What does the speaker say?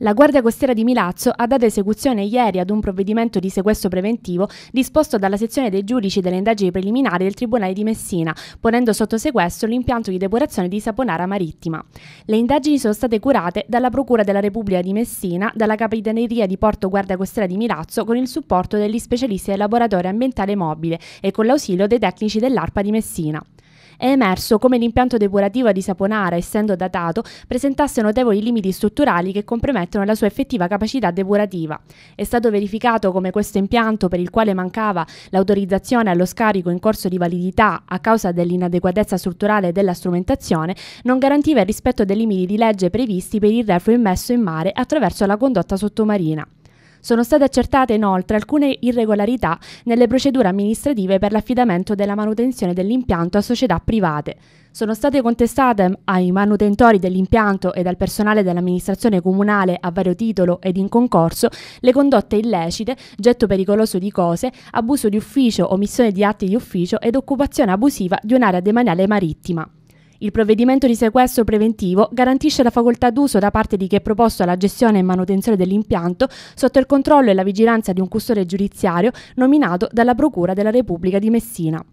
La Guardia Costiera di Milazzo ha dato esecuzione ieri ad un provvedimento di sequestro preventivo disposto dalla sezione dei giudici delle indagini preliminari del Tribunale di Messina, ponendo sotto sequestro l'impianto di depurazione di Saponara Marittima. Le indagini sono state curate dalla Procura della Repubblica di Messina, dalla Capitaneria di Porto Guardia Costiera di Milazzo con il supporto degli specialisti del laboratorio ambientale mobile e con l'ausilio dei tecnici dell'ARPA di Messina è emerso come l'impianto depurativo di Saponara, essendo datato, presentasse notevoli limiti strutturali che compromettono la sua effettiva capacità depurativa. È stato verificato come questo impianto, per il quale mancava l'autorizzazione allo scarico in corso di validità a causa dell'inadeguatezza strutturale della strumentazione, non garantiva il rispetto dei limiti di legge previsti per il reflui immesso in mare attraverso la condotta sottomarina. Sono state accertate inoltre alcune irregolarità nelle procedure amministrative per l'affidamento della manutenzione dell'impianto a società private. Sono state contestate ai manutentori dell'impianto e al personale dell'amministrazione comunale a vario titolo ed in concorso le condotte illecite, getto pericoloso di cose, abuso di ufficio, omissione di atti di ufficio ed occupazione abusiva di un'area demaniale marittima. Il provvedimento di sequestro preventivo garantisce la facoltà d'uso da parte di chi è proposto alla gestione e manutenzione dell'impianto sotto il controllo e la vigilanza di un custode giudiziario nominato dalla Procura della Repubblica di Messina.